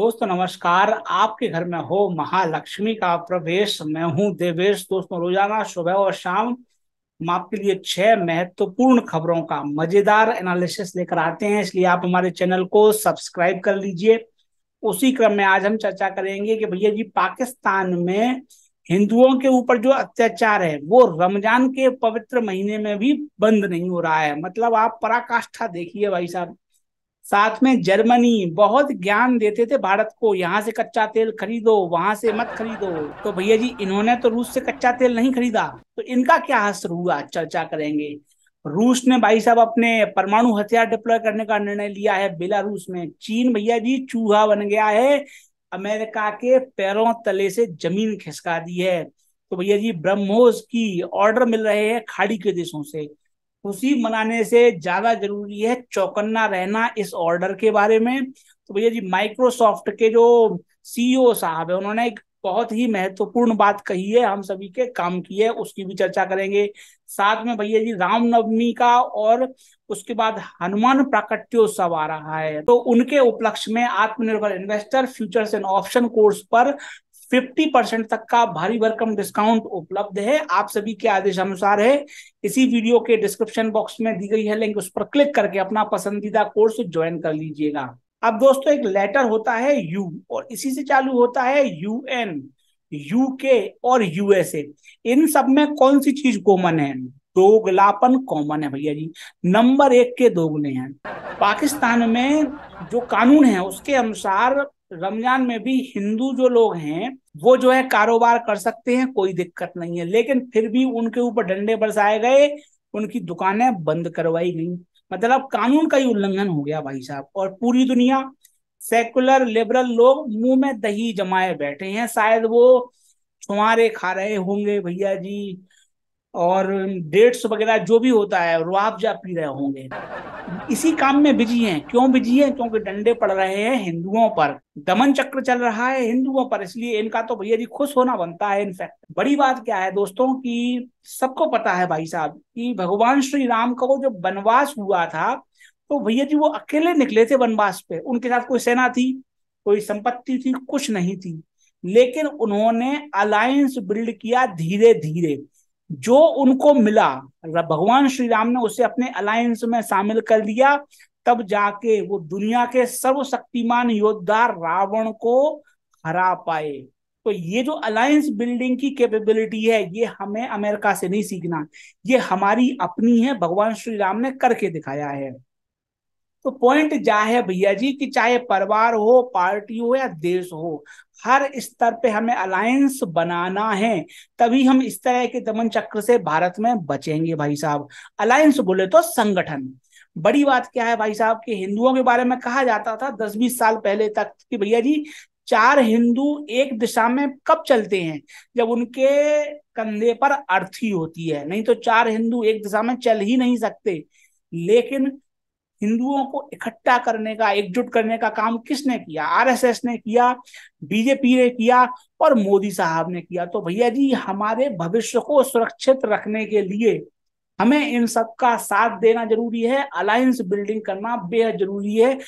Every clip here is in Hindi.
दोस्तों नमस्कार आपके घर में हो महालक्ष्मी का प्रवेश मैं हूं देवेश दोस्तों रोजाना सुबह और शाम हम आपके लिए छह महत्वपूर्ण खबरों का मजेदार एनालिसिस लेकर आते हैं इसलिए आप हमारे चैनल को सब्सक्राइब कर लीजिए उसी क्रम में आज हम चर्चा करेंगे कि भैया जी पाकिस्तान में हिंदुओं के ऊपर जो अत्याचार है वो रमजान के पवित्र महीने में भी बंद नहीं हो रहा है मतलब आप पराकाष्ठा देखिए भाई साहब साथ में जर्मनी बहुत ज्ञान देते थे भारत को यहाँ से कच्चा तेल खरीदो वहां से मत खरीदो तो भैया जी इन्होंने तो रूस से कच्चा तेल नहीं खरीदा तो इनका क्या असर हुआ चर्चा करेंगे रूस ने भाई साहब अपने परमाणु हथियार डिप्लॉय करने का निर्णय लिया है बेलारूस में चीन भैया जी चूहा बन गया है अमेरिका के पैरों तले से जमीन खिसका दी है तो भैया जी ब्रह्मोस की ऑर्डर मिल रहे हैं खाड़ी के देशों से खुशी मनाने से ज्यादा जरूरी है चौकन्ना रहना इस ऑर्डर के बारे में तो भैया जी माइक्रोसॉफ्ट के जो सीईओ e साहब है उन्होंने एक बहुत ही महत्वपूर्ण बात कही है हम सभी के काम की है उसकी भी चर्चा करेंगे साथ में भैया जी रामनवमी का और उसके बाद हनुमान प्राकट्योत्सव आ रहा है तो उनके उपलक्ष्य में आत्मनिर्भर investor futures and option course पर फिफ्टी परसेंट तक का भारी भरकम डिस्काउंट उपलब्ध है आप सभी के आदेश अनुसार है इसी वीडियो के डिस्क्रिप्शन बॉक्स में दी गई है लिंक उस पर क्लिक करके अपना पसंदीदा कोर्स ज्वाइन कर लीजिएगा अब दोस्तों एक लेटर होता है यू और इसी से चालू होता है यू एन यूके और यूएसए इन सब में कौन सी चीज कॉमन है दोगलापन कॉमन है भैया जी नंबर एक के दोगले हैं पाकिस्तान में जो कानून है उसके अनुसार रमजान में भी हिंदू जो लोग हैं वो जो है कारोबार कर सकते हैं कोई दिक्कत नहीं है लेकिन फिर भी उनके ऊपर डंडे बरसाए गए उनकी दुकानें बंद करवाई गई मतलब कानून का ही उल्लंघन हो गया भाई साहब और पूरी दुनिया सेकुलर लिबरल लोग मुंह में दही जमाए बैठे हैं शायद वो छुआरे खा रहे होंगे भैया जी और डेट्स वगैरह जो भी होता है जा पी रहे होंगे इसी काम में बिजी हैं क्यों बिजी हैं क्योंकि डंडे पड़ रहे हैं हिंदुओं पर दमन चक्र चल रहा है हिंदुओं पर इसलिए इनका तो भैया जी खुश होना बनता है इनफैक्ट बड़ी बात क्या है दोस्तों कि सबको पता है भाई साहब कि भगवान श्री राम का जब जो वनवास हुआ था तो भैया जी वो अकेले निकले थे वनवास पे उनके साथ कोई सेना थी कोई संपत्ति थी कुछ नहीं थी लेकिन उन्होंने अलायंस बिल्ड किया धीरे धीरे जो उनको मिला मतलब भगवान श्री राम ने उसे अपने अलायंस में शामिल कर लिया तब जाके वो दुनिया के सर्वशक्तिमान योद्धा रावण को हरा पाए तो ये जो अलायंस बिल्डिंग की कैपेबिलिटी है ये हमें अमेरिका से नहीं सीखना ये हमारी अपनी है भगवान श्री राम ने करके दिखाया है तो पॉइंट है भैया जी कि चाहे परिवार हो पार्टी हो या देश हो हर स्तर पे हमें अलायंस बनाना है तभी हम इस तरह के दमन चक्र से भारत में बचेंगे भाई साहब अलायंस बोले तो संगठन बड़ी बात क्या है भाई साहब कि हिंदुओं के बारे में कहा जाता था दस बीस साल पहले तक कि भैया जी चार हिंदू एक दिशा में कब चलते हैं जब उनके कंधे पर अर्थी होती है नहीं तो चार हिंदू एक दिशा में चल ही नहीं सकते लेकिन हिंदुओं को इकट्ठा करने का एकजुट करने का काम किसने किया आरएसएस ने किया बीजेपी ने किया और मोदी साहब ने किया तो भैया जी हमारे भविष्य को सुरक्षित रखने के लिए हमें इन सब का साथ देना जरूरी है अलायंस बिल्डिंग करना बेहद जरूरी है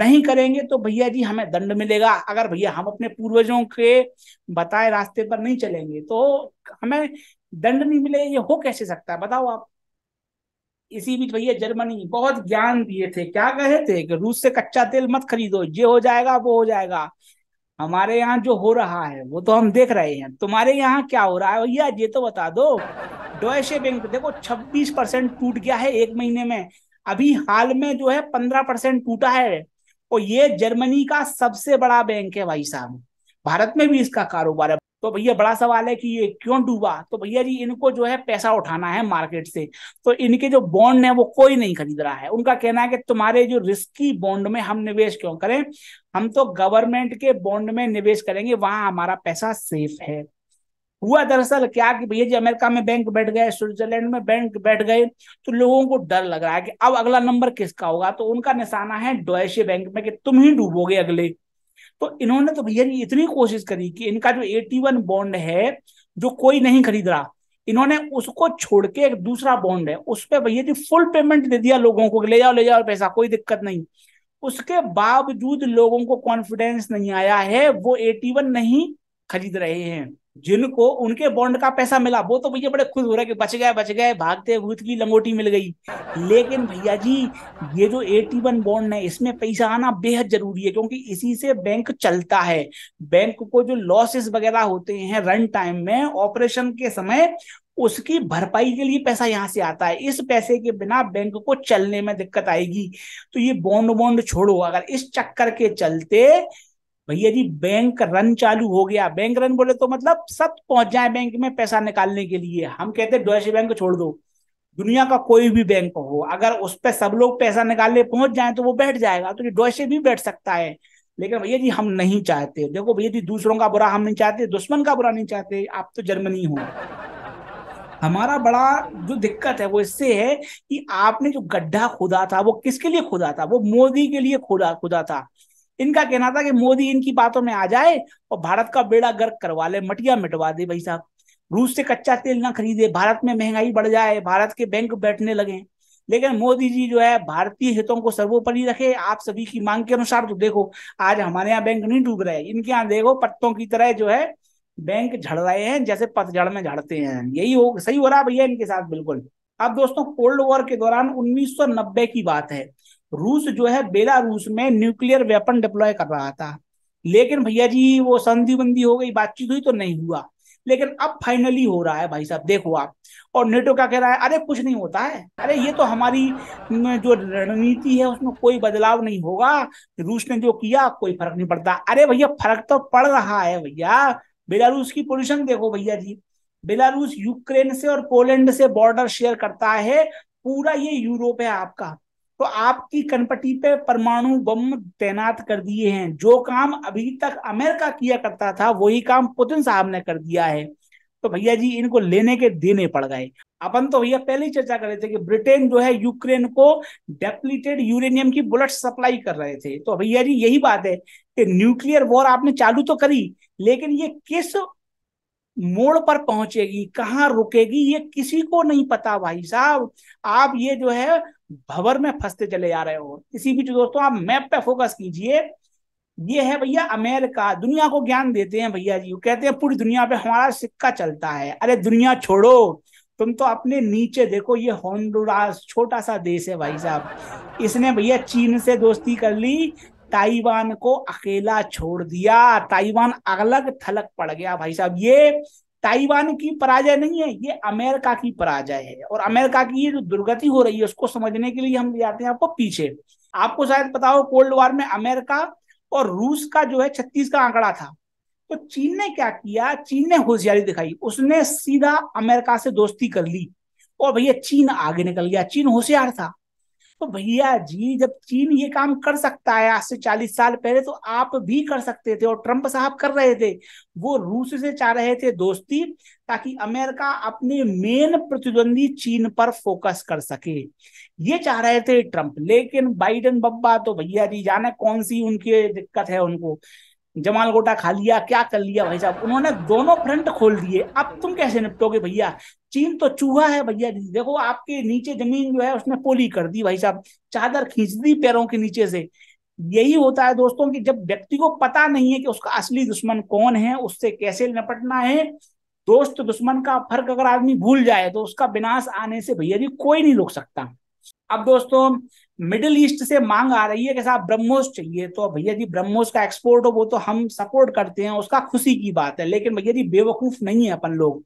नहीं करेंगे तो भैया जी हमें दंड मिलेगा अगर भैया हम अपने पूर्वजों के बताए रास्ते पर नहीं चलेंगे तो हमें दंड नहीं मिलेगा ये हो कैसे सकता है बताओ आप इसी बीच भैया जर्मनी बहुत ज्ञान दिए थे क्या कहे थे कि रूस से कच्चा तेल मत खरीदो ये हो जाएगा वो हो जाएगा हमारे यहाँ जो हो रहा है वो तो हम देख रहे हैं तुम्हारे यहाँ क्या हो रहा है भैया ये तो बता दो डोयशे बैंक देखो 26 परसेंट टूट गया है एक महीने में अभी हाल में जो है 15 परसेंट टूटा है और ये जर्मनी का सबसे बड़ा बैंक है भाई साहब भारत में भी इसका कारोबार है तो भैया बड़ा सवाल है कि ये क्यों डूबा तो भैया जी इनको जो है पैसा उठाना है मार्केट से तो इनके जो बॉन्ड है वो कोई नहीं खरीद रहा है उनका कहना है कि तुम्हारे जो रिस्की बॉन्ड में हम निवेश क्यों करें हम तो गवर्नमेंट के बॉन्ड में निवेश करेंगे वहां हमारा पैसा सेफ है हुआ दरअसल क्या कि भैया जी अमेरिका में बैंक बैठ गए स्विट्जरलैंड में बैंक बैठ गए तो लोगों को डर लग रहा है कि अब अगला नंबर किसका होगा तो उनका निशाना है डोएशिया बैंक में कि तुम ही डूबोगे अगले तो इन्होंने तो भैया जी इतनी कोशिश करी कि इनका जो एटी वन बॉन्ड है जो कोई नहीं खरीद रहा इन्होंने उसको छोड़ के एक दूसरा बॉन्ड है उस पर भैया जी फुल पेमेंट दे दिया लोगों को ले जाओ ले जाओ पैसा कोई दिक्कत नहीं उसके बावजूद लोगों को कॉन्फिडेंस नहीं आया है वो एटी वन नहीं खरीद रहे हैं जिनको उनके बॉन्ड का पैसा मिला वो तो भैया बड़े खुश हो रहे कि बच गए बच गए भागते भूत की लंगोटी मिल गई लेकिन भैया जी ये जो एटी वन बॉन्ड है इसमें पैसा आना बेहद जरूरी है क्योंकि इसी से बैंक चलता है बैंक को जो लॉसेस वगैरह होते हैं रन टाइम में ऑपरेशन के समय उसकी भरपाई के लिए पैसा यहाँ से आता है इस पैसे के बिना बैंक को चलने में दिक्कत आएगी तो ये बॉन्ड बॉन्ड छोड़ो अगर इस चक्कर के चलते भैया जी बैंक रन चालू हो गया बैंक रन बोले तो मतलब सब पहुंच जाए बैंक में पैसा निकालने के लिए हम कहते हैं डॉयचे बैंक छोड़ दो दुनिया का कोई भी बैंक हो अगर उस पर सब लोग पैसा निकालने पहुंच जाए तो वो बैठ जाएगा तो ये भी बैठ सकता है लेकिन भैया जी हम नहीं चाहते देखो भैया जी दूसरों का बुरा हम नहीं चाहते दुश्मन का बुरा नहीं चाहते आप तो जर्मनी हो हमारा बड़ा जो दिक्कत है वो इससे है कि आपने जो गड्ढा खोदा था वो किसके लिए खोदा था वो मोदी के लिए खोदा खोदा था इनका कहना था कि मोदी इनकी बातों में आ जाए और भारत का बेड़ा गर्क करवा ले मटिया मिटवा दे भाई साहब रूस से कच्चा तेल ना खरीदे भारत में महंगाई बढ़ जाए भारत के बैंक बैठने लगे लेकिन मोदी जी जो है भारतीय हितों को सर्वोपरि रखे आप सभी की मांग के अनुसार तो देखो आज हमारे यहाँ बैंक नहीं डूब रहे इनके यहाँ देखो पत्तों की तरह जो है बैंक झड़ रहे हैं जैसे पतझड़ में झड़ते हैं यही हो सही हो रहा भैया इनके साथ बिल्कुल अब दोस्तों कोल्ड वॉर के दौरान 1990 की बात है रूस जो है बेलारूस में न्यूक्लियर वेपन डिप्लॉय कर रहा था लेकिन भैया जी वो संधि बंदी हो गई बातचीत हुई तो नहीं हुआ लेकिन अब फाइनली हो रहा है भाई साहब देखो आप और नेटो क्या कह रहा है अरे कुछ नहीं होता है अरे ये तो हमारी जो रणनीति है उसमें कोई बदलाव नहीं होगा रूस ने जो किया कोई फर्क नहीं पड़ता अरे भैया फर्क तो पड़ रहा है भैया बेलारूस की पोजिशन देखो भैया जी बेलारूस यूक्रेन से और पोलैंड से बॉर्डर शेयर करता है पूरा ये यूरोप है आपका तो आपकी कनपटी पे परमाणु बम तैनात कर दिए हैं जो काम अभी तक अमेरिका किया करता था वही काम पुतिन साहब ने कर दिया है तो भैया जी इनको लेने के देने पड़ गए अपन तो भैया पहले ही चर्चा कर रहे थे कि ब्रिटेन जो है यूक्रेन को डेप्लीटेड यूरेनियम की बुलेट सप्लाई कर रहे थे तो भैया जी यही बात है कि न्यूक्लियर वॉर आपने चालू तो करी लेकिन ये किस मोड़ पर पहुंचेगी कहाँ रुकेगी ये किसी को नहीं पता भाई साहब आप ये जो है भवर में फंसते चले जा रहे हो इसी बीच दोस्तों आप मैप पे फोकस कीजिए ये है भैया अमेरिका दुनिया को ज्ञान देते हैं भैया जी कहते हैं पूरी दुनिया पे हमारा सिक्का चलता है अरे दुनिया छोड़ो तुम तो अपने नीचे देखो ये होंडुरास छोटा सा देश है भाई साहब इसने भैया चीन से दोस्ती कर ली ताइवान को अकेला छोड़ दिया ताइवान अलग थलग पड़ गया भाई साहब ये ताइवान की पराजय नहीं है ये अमेरिका की पराजय है और अमेरिका की ये जो दुर्गति हो रही है उसको समझने के लिए हम ले जाते हैं आपको पीछे आपको शायद पता हो कोल्ड वॉर में अमेरिका और रूस का जो है छत्तीस का आंकड़ा था तो चीन ने क्या किया चीन ने होशियारी दिखाई उसने सीधा अमेरिका से दोस्ती कर ली और भैया चीन आगे निकल गया चीन होशियार था तो भैया जी जब चीन ये काम कर सकता है आज से चालीस साल पहले तो आप भी कर सकते थे और ट्रंप साहब कर रहे थे वो रूस से चाह रहे थे दोस्ती ताकि अमेरिका अपने मेन प्रतिद्वंदी चीन पर फोकस कर सके ये चाह रहे थे ट्रंप लेकिन बाइडन बब्बा तो भैया जी जाने कौन सी उनकी दिक्कत है उनको जमाल गोटा खा लिया क्या कर लिया भाई साहब उन्होंने दोनों फ्रंट खोल दिए अब तुम कैसे निपटोगे भैया चीन तो चूहा है भैया देखो आपके नीचे जमीन जो है उसने पोली कर दी भाई साहब चादर खींच दी पैरों के नीचे से यही होता है दोस्तों कि जब व्यक्ति को पता नहीं है कि उसका असली दुश्मन कौन है उससे कैसे निपटना है दोस्त दुश्मन का फर्क अगर आदमी भूल जाए तो उसका विनाश आने से भैया जी कोई नहीं रोक सकता अब दोस्तों मिडिल ईस्ट से मांग आ रही है कि साहब ब्रह्मोस चाहिए तो भैया जी ब्रह्मोस का एक्सपोर्ट हो वो तो हम सपोर्ट करते हैं उसका खुशी की बात है लेकिन भैया जी बेवकूफ नहीं है अपन लोग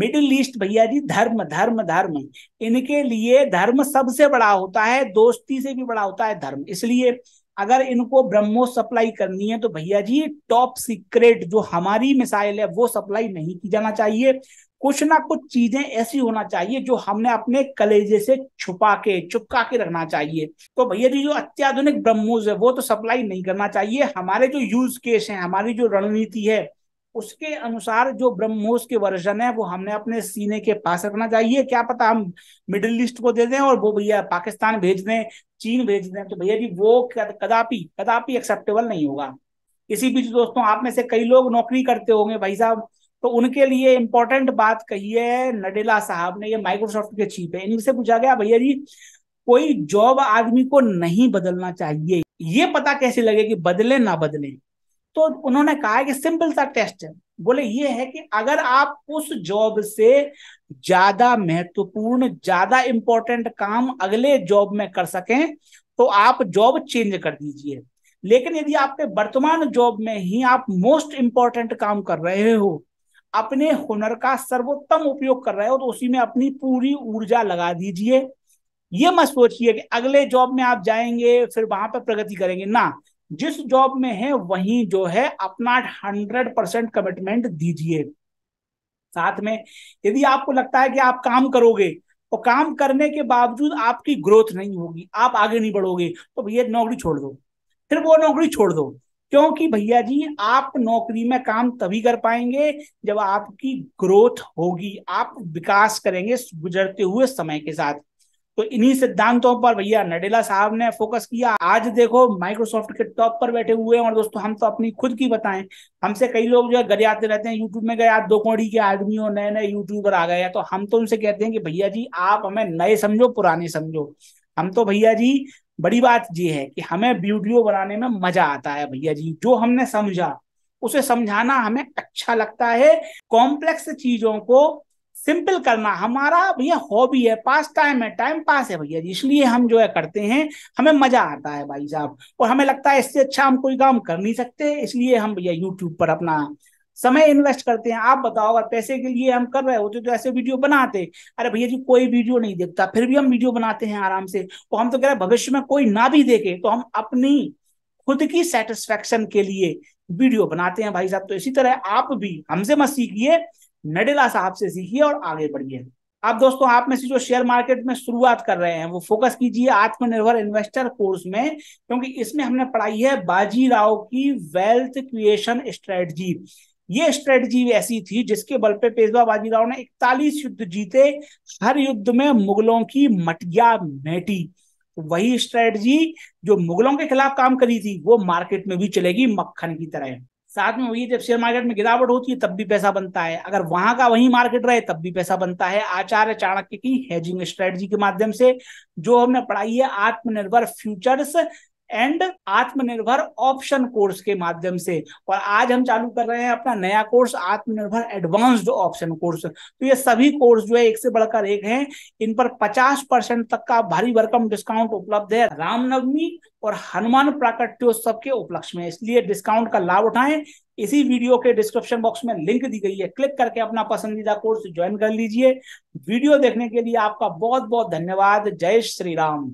मिडिल ईस्ट भैया जी धर्म धर्म धर्म इनके लिए धर्म सबसे बड़ा होता है दोस्ती से भी बड़ा होता है धर्म इसलिए अगर इनको ब्रह्मो सप्लाई करनी है तो भैया जी टॉप सीक्रेट जो हमारी मिसाइल है वो सप्लाई नहीं की जाना चाहिए कुछ ना कुछ चीजें ऐसी होना चाहिए जो हमने अपने कलेजे से छुपा के चुपका के रखना चाहिए तो भैया जी जो अत्याधुनिक ब्रह्मोज है वो तो सप्लाई नहीं करना चाहिए हमारे जो यूज केस है हमारी जो रणनीति है उसके अनुसार जो ब्रह्मोस के वर्जन है वो हमने अपने सीने के पास रखना चाहिए क्या पता हम मिडिल ईस्ट को दे दें और वो भैया पाकिस्तान भेज दें चीन भेज दें तो भैया जी वो कदापि कदापि एक्सेप्टेबल नहीं होगा इसी बीच दोस्तों आप में से कई लोग नौकरी करते होंगे भाई साहब तो उनके लिए इंपॉर्टेंट बात कही है नडेला साहब ने ये माइक्रोसॉफ्ट के चीफ है इनसे पूछा गया भैया जी कोई जॉब आदमी को नहीं बदलना चाहिए ये पता कैसे लगे कि बदले ना बदले तो उन्होंने कहा कि सिंपल सा टेस्ट है बोले ये है कि अगर आप उस जॉब से ज्यादा महत्वपूर्ण ज्यादा इंपॉर्टेंट काम अगले जॉब में कर सकें तो आप जॉब चेंज कर दीजिए लेकिन यदि आपके वर्तमान जॉब में ही आप मोस्ट इंपॉर्टेंट काम कर रहे हो अपने हुनर का सर्वोत्तम उपयोग कर रहे हो तो उसी में अपनी पूरी ऊर्जा लगा दीजिए ये मत सोचिए कि अगले जॉब में आप जाएंगे फिर वहां पर प्रगति करेंगे ना जिस जॉब में है वहीं जो है अपना हंड्रेड परसेंट कमिटमेंट दीजिए साथ में यदि आपको लगता है कि आप काम करोगे तो काम करने के बावजूद आपकी ग्रोथ नहीं होगी आप आगे नहीं बढ़ोगे तो भैया नौकरी छोड़ दो फिर वो नौकरी छोड़ दो क्योंकि भैया जी आप नौकरी में काम तभी कर पाएंगे जब आपकी ग्रोथ होगी आप विकास करेंगे गुजरते हुए समय के साथ तो इन्हीं सिद्धांतों पर भैया नडेला साहब ने फोकस किया आज देखो माइक्रोसॉफ्ट के टॉप पर बैठे हुए हैं और दोस्तों हम तो अपनी खुद की बताएं हमसे कई लोग जो है गरियाते रहते हैं यूट्यूब में गए दो कौड़ी के आदमियों नए नए यूट्यूबर आ गए तो हम तो उनसे कहते हैं कि भैया जी आप हमें नए समझो पुराने समझो हम तो भैया जी बड़ी बात ये है कि हमें वीडियो बनाने में मजा आता है भैया जी जो हमने समझा उसे समझाना हमें अच्छा लगता है कॉम्प्लेक्स चीजों को सिंपल करना हमारा भैया हॉबी है पास टाइम है टाइम पास है भैया इसलिए हम जो है करते हैं हमें मजा आता है भाई साहब और हमें लगता है इससे अच्छा हम कोई काम कर नहीं सकते इसलिए हम भैया यूट्यूब पर अपना समय इन्वेस्ट करते हैं आप बताओ अगर पैसे के लिए हम कर रहे होते तो ऐसे वीडियो बनाते अरे भैया जी कोई वीडियो नहीं देखता फिर भी हम वीडियो बनाते हैं आराम से और तो हम तो कह रहे हैं भविष्य में कोई ना भी देखे तो हम अपनी खुद की सेटिस्फेक्शन के लिए वीडियो बनाते हैं भाई साहब तो इसी तरह आप भी हमसे मत सीखिए नडेला साहब से सीखिए और आगे बढ़िए अब दोस्तों आप में से जो शेयर मार्केट में शुरुआत कर रहे हैं वो फोकस कीजिए आत्मनिर्भर इन्वेस्टर कोर्स में क्योंकि इसमें हमने पढ़ाई है बाजीराव की वेल्थ क्रिएशन स्ट्रेटजी ये स्ट्रेटजी ऐसी थी जिसके बल पे पेशवा बाजीराव ने इकतालीस युद्ध जीते हर युद्ध में मुगलों की मटिया मेटी वही स्ट्रेटजी जो मुगलों के खिलाफ काम करी थी वो मार्केट में भी चलेगी मक्खन की तरह साथ में वही जब शेयर मार्केट में गिरावट होती है तब भी पैसा बनता है अगर वहां का वही मार्केट रहे तब भी पैसा बनता है आचार्य चाणक्य की हेजिंग स्ट्रेटजी के माध्यम से जो हमने पढ़ाई है आत्मनिर्भर फ्यूचर्स एंड आत्मनिर्भर ऑप्शन कोर्स के माध्यम से और आज हम चालू कर रहे हैं अपना नया कोर्स आत्मनिर्भर एडवांस्ड ऑप्शन कोर्स तो ये सभी कोर्स जो है एक से बढ़कर एक हैं इन पर 50 परसेंट तक का भारी भरकम डिस्काउंट उपलब्ध है रामनवमी और हनुमान प्राकट्योत्सव के उपलक्ष्य में इसलिए डिस्काउंट का लाभ उठाएं इसी वीडियो के डिस्क्रिप्शन बॉक्स में लिंक दी गई है क्लिक करके अपना पसंदीदा कोर्स ज्वाइन कर लीजिए वीडियो देखने के लिए आपका बहुत बहुत धन्यवाद जय श्री राम